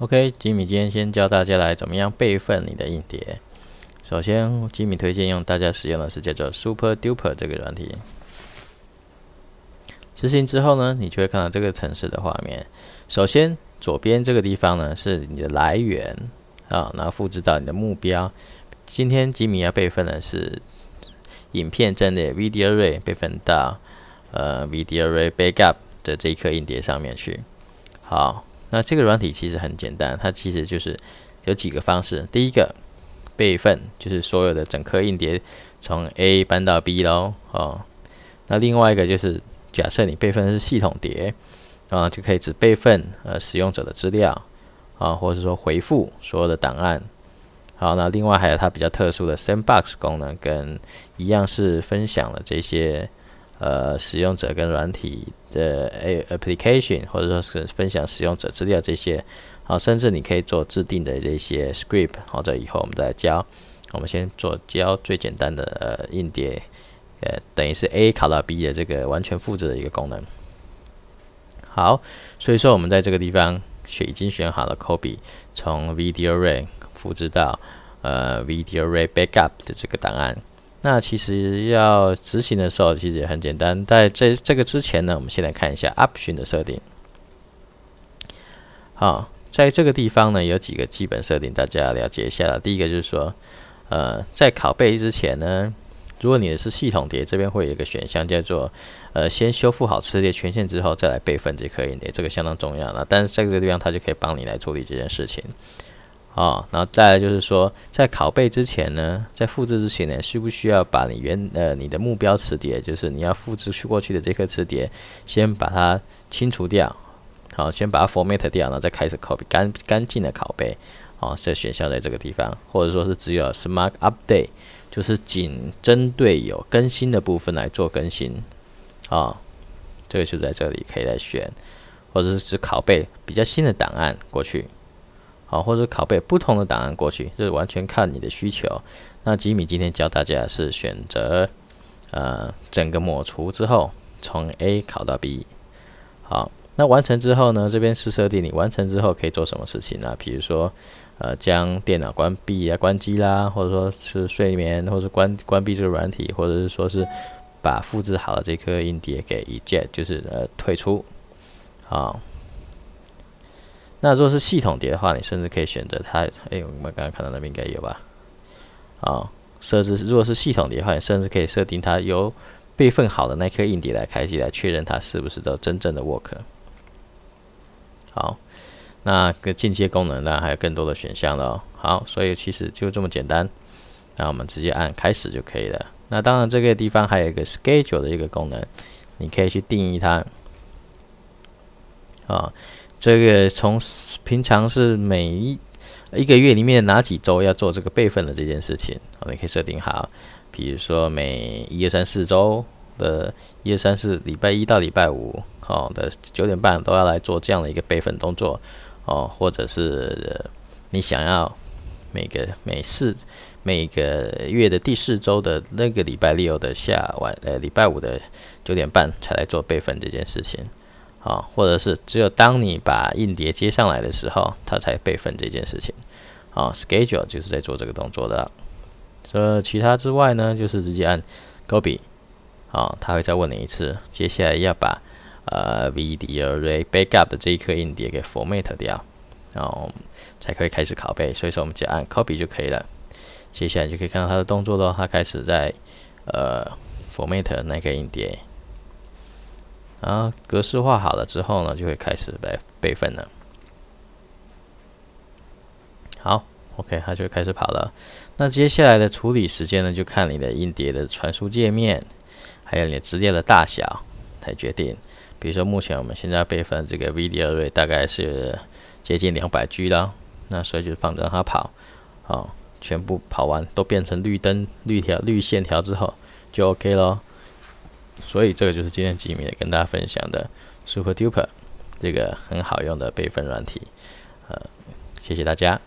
OK，吉米今天先教大家来怎么样备份你的硬碟。首先，吉米推荐用大家使用的是叫做 SuperDuper 这个软体。执行之后呢，你就会看到这个城市的画面。首先，左边这个地方呢是你的来源啊，然后复制到你的目标。今天吉米要备份的是影片阵列 VideoRay 备份到呃 VideoRay Backup 的这一颗硬碟上面去。好。那这个软体其实很简单，它其实就是有几个方式。第一个备份，就是所有的整颗硬碟从 A 搬到 B 喽，哦。那另外一个就是，假设你备份的是系统碟啊，就可以只备份呃使用者的资料啊，或者是说回复所有的档案。好，那另外还有它比较特殊的 Sandbox 功能，跟一样是分享了这些。呃，使用者跟软体的 a application，或者说是分享使用者资料这些，好，甚至你可以做制定的这些 script，好，者以后我们再教。我们先做教最简单的呃硬碟，呃，等于是 A 卡到 B 的这个完全复制的一个功能。好，所以说我们在这个地方选已经选好了 k o b e 从 video ray 复制到呃 video ray backup 的这个档案。那其实要执行的时候其实也很简单，在这这个之前呢，我们先来看一下 Upson 的设定。好，在这个地方呢，有几个基本设定大家了解一下。第一个就是说，呃，在拷贝之前呢，如果你是系统碟，这边会有一个选项叫做，呃，先修复好磁碟权限之后再来备份就可以了，这个相当重要了。但是在这个地方，它就可以帮你来处理这件事情。啊，然后再来就是说，在拷贝之前呢，在复制之前呢，需不需要把你原呃你的目标磁碟，就是你要复制去过去的这颗磁碟，先把它清除掉，好，先把它 format 掉，然后再开始 copy 干干净的拷贝，哦，这选项在这个地方，或者说是只有 smart update，就是仅针对有更新的部分来做更新，啊，这个是在这里可以来选，或者是只拷贝比较新的档案过去。好，或者拷贝不同的档案过去，这是完全看你的需求。那吉米今天教大家是选择，呃，整个抹除之后，从 A 拷到 B。好，那完成之后呢，这边是设定你完成之后可以做什么事情呢？比如说，呃，将电脑关闭啊、关机啦，或者说是睡眠，或者关关闭这个软体，或者是说是把复制好的这颗硬碟给一键，就是呃退出，好。那如果是系统叠的话，你甚至可以选择它。哎，我们刚刚看到那边应该有吧？啊，设置如果是系统叠的话，你甚至可以设定它由备份好的那颗硬碟来开机，来确认它是不是都真正的 work。好，那个进阶功能呢，还有更多的选项了。好，所以其实就这么简单。那我们直接按开始就可以了。那当然，这个地方还有一个 schedule 的一个功能，你可以去定义它。啊。这个从平常是每一一个月里面哪几周要做这个备份的这件事情，我们可以设定好，比如说每一二三四周的，一二三四礼拜一到礼拜五，好的九点半都要来做这样的一个备份动作，哦，或者是你想要每个每四每个月的第四周的那个礼拜六的下晚，呃，礼拜五的九点半才来做备份这件事情。啊，或者是只有当你把硬碟接上来的时候，它才备份这件事情。啊，schedule 就是在做这个动作的。这其他之外呢，就是直接按 copy。啊，他会再问你一次，接下来要把呃 vdrbackup a 的这一颗硬碟给 format 掉，然后才可以开始拷贝。所以说，我们接按 copy 就可以了。接下来就可以看到他的动作喽，他开始在呃 format 那颗硬碟。啊，格式化好了之后呢，就会开始来备份了。好，OK，它就开始跑了。那接下来的处理时间呢，就看你的硬碟的传输界面，还有你的资料的大小来决定。比如说，目前我们现在备份这个 video ray 大概是接近两百 G 了，那所以就放着让它跑。啊，全部跑完都变成绿灯、绿条、绿线条之后，就 OK 咯。所以，这个就是今天吉米跟大家分享的 SuperDuper，这个很好用的备份软体。呃，谢谢大家。